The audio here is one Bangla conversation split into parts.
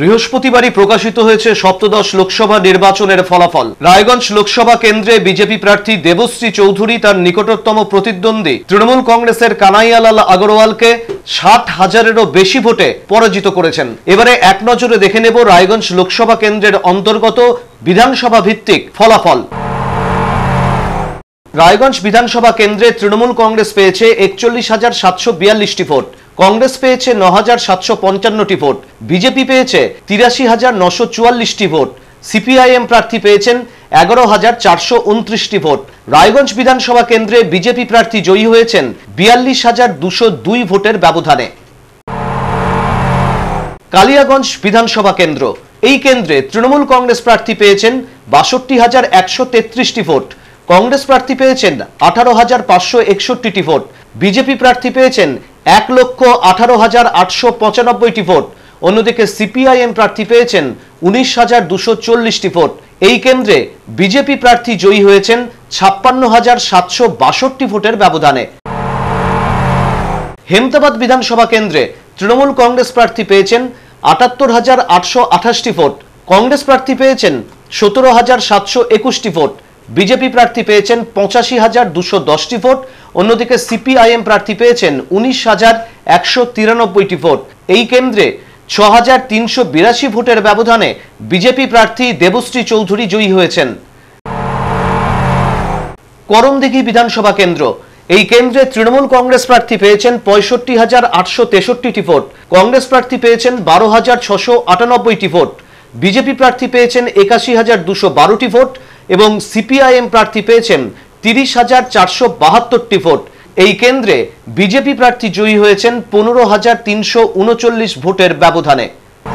বৃহস্পতিবারই প্রকাশিত হয়েছে সপ্তদশ লোকসভা নির্বাচনের ফলাফল রায়গঞ্জ লোকসভা কেন্দ্রে বিজেপি প্রার্থী দেবশ্রী চৌধুরী তার নিকটতম প্রতিদ্বন্দ্বী তৃণমূল কংগ্রেসের কানাইয়ালাল আগরওয়ালকে ষাট হাজারেরও বেশি ভোটে পরাজিত করেছেন এবারে এক নজরে দেখে নেব রায়গঞ্জ লোকসভা কেন্দ্রের অন্তর্গত বিধানসভা ভিত্তিক ফলাফল রায়গঞ্জ বিধানসভা কেন্দ্রে তৃণমূল কংগ্রেস পেয়েছে একচল্লিশ হাজার সাতশো বিয়াল্লিশটি ভোট কংগ্রেস পেয়েছে ন হাজার সাতশো পঞ্চান্নটি ভোট বিজেপি পেয়েছে তিরাশি হাজার নশো চুয়াল্লিশটি ভোট সিপিআইএম প্রার্থী পেয়েছেন এগারো হাজার চারশো উনত্রিশটি ভোট রায়গঞ্জ বিধানসভা কেন্দ্রে বিজেপি প্রার্থী জয়ী হয়েছেন বিয়াল্লিশ হাজার দুশো দুই ভোটের ব্যবধানে কালিয়াগঞ্জ বিধানসভা কেন্দ্র এই কেন্দ্রে তৃণমূল কংগ্রেস প্রার্থী পেয়েছেন বাষট্টি হাজার একশো তেত্রিশটি ভোট কংগ্রেস প্রার্থী পেয়েছেন আঠারো হাজার পাঁচশো একষট্টিটি ভোট বিজেপি প্রার্থী পেয়েছেন এক লক্ষ আঠারো হাজার আটশো পঁচানব্বইটি ভোট অন্যদিকে সিপিআইএম প্রার্থী পেয়েছেন উনিশ হাজার দুশো চল্লিশটি ভোট এই কেন্দ্রে বিজেপি প্রার্থী জয়ী হয়েছেন ছাপ্পান্ন হাজার সাতশো বাষট্টি ভোটের ব্যবধানে হেমতাবাদ বিধানসভা কেন্দ্রে তৃণমূল কংগ্রেস প্রার্থী পেয়েছেন আটাত্তর হাজার আটশো আঠাশটি ভোট কংগ্রেস প্রার্থী পেয়েছেন সতেরো হাজার সাতশো একুশটি ভোট বিজেপি প্রার্থী পেয়েছেন পঁচাশি হাজার দুশো দশটি ভোট অন্যদিকে সিপিআইএম প্রার্থী পেয়েছেন উনিশ হাজার একশো তিরানব্বইটি ভোট এই কেন্দ্রে ছ হাজার তিনশো বিরাশি ভোটের ব্যবধানে বিজেপি প্রার্থী দেবশ্রী চৌধুরী জয়ী হয়েছেন করমদিঘি বিধানসভা কেন্দ্র এই কেন্দ্রে তৃণমূল কংগ্রেস প্রার্থী পেয়েছেন পঁয়ষট্টি হাজার আটশো তেষট্টিটি ভোট কংগ্রেস প্রার্থী পেয়েছেন বারো হাজার ছশো আটানব্বইটি ভোট বিজেপি প্রার্থী পেয়েছেন একাশি হাজার দুশো বারোটি ভোট এবং সিপিআইএম প্রার্থী পেয়েছেন তিরিশ হাজার চারশো বাহাত্তরটি ভোট এই কেন্দ্রে বিজেপি প্রার্থী জয়ী হয়েছেন পনেরো হাজার তিনশো উনচল্লিশ ভোটের ব্যবধানে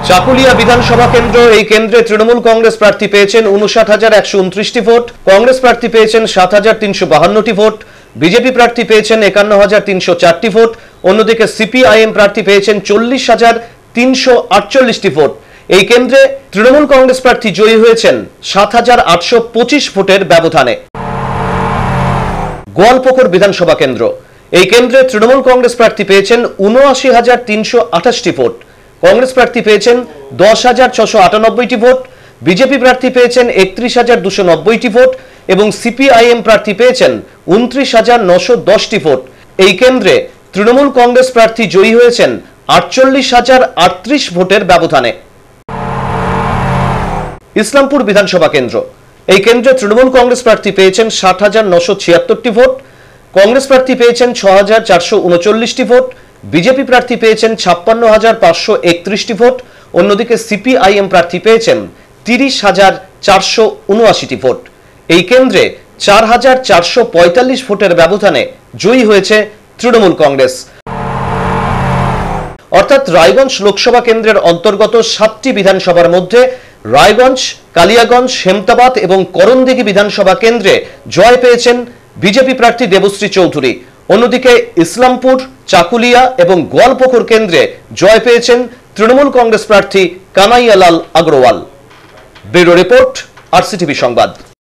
চাকুলিয়া বিধানসভা কেন্দ্র এই কেন্দ্রে তৃণমূল কংগ্রেস প্রার্থী পেয়েছেন উনষাট হাজার একশো উনত্রিশটি ভোট কংগ্রেস প্রার্থী পেয়েছেন সাত হাজার তিনশো বাহান্নটি ভোট বিজেপি প্রার্থী পেয়েছেন একান্ন হাজার তিনশো চারটি ভোট অন্যদিকে সিপিআইএম প্রার্থী পেয়েছেন চল্লিশ হাজার তিনশো আটচল্লিশটি ভোট এই কেন্দ্রে তৃণমূল কংগ্রেস প্রার্থী জয়ী হয়েছেন সাত হাজার আটশো পঁচিশ ভোটের ব্যবধানে গোয়ালপুকুর বিধানসভা কেন্দ্র এই কেন্দ্রে তৃণমূল কংগ্রেস প্রার্থী পেয়েছেন উনআশি হাজার তিনশো আঠাশটি ভোট কংগ্রেস প্রার্থী পেয়েছেন দশ হাজার ছশো আটানব্বইটি ভোট বিজেপি প্রার্থী পেয়েছেন একত্রিশ হাজার দুশো নব্বইটি ভোট এবং সিপিআইএম প্রার্থী পেয়েছেন উনত্রিশ হাজার নশো দশটি ভোট এই কেন্দ্রে তৃণমূল কংগ্রেস প্রার্থী জয়ী হয়েছেন আটচল্লিশ হাজার আটত্রিশ ভোটের ব্যবধানে ইসলামপুর বিধানসভা কেন্দ্র এই কেন্দ্রে তৃণমূল কংগ্রেস প্রার্থী পেয়েছেন ষাট হাজার নশো ছিয়াত্তরটি ভোট কংগ্রেস প্রার্থী পেয়েছেন ছ হাজার চারশো উনচল্লিশটি ভোট বিজেপি প্রার্থী পেয়েছেন ছাপ্পান্ন হাজার পাঁচশো একত্রিশটি ভোট অন্যদিকে সিপিআইএম প্রার্থী পেয়েছেন তিরিশ হাজার চারশো উনআশিটি ভোট এই কেন্দ্রে চার হাজার চারশো পঁয়তাল্লিশ ভোটের ব্যবধানে জয়ী হয়েছে তৃণমূল কংগ্রেস অর্থাৎ রায়গঞ্জ লোকসভা কেন্দ্রের অন্তর্গত সাতটি বিধানসভার মধ্যে রায়গঞ্জ কালিয়াগঞ্জ হেমতাবাদ এবং করণদিঘি বিধানসভা কেন্দ্রে জয় পেয়েছেন বিজেপি প্রার্থী দেবশ্রী চৌধুরী অন্যদিকে ইসলামপুর চাকুলিয়া এবং গোয়ালপুকুর কেন্দ্রে জয় পেয়েছেন তৃণমূল কংগ্রেস প্রার্থী Kanaiyalal Agarwal bureau report RCTV সংবাদ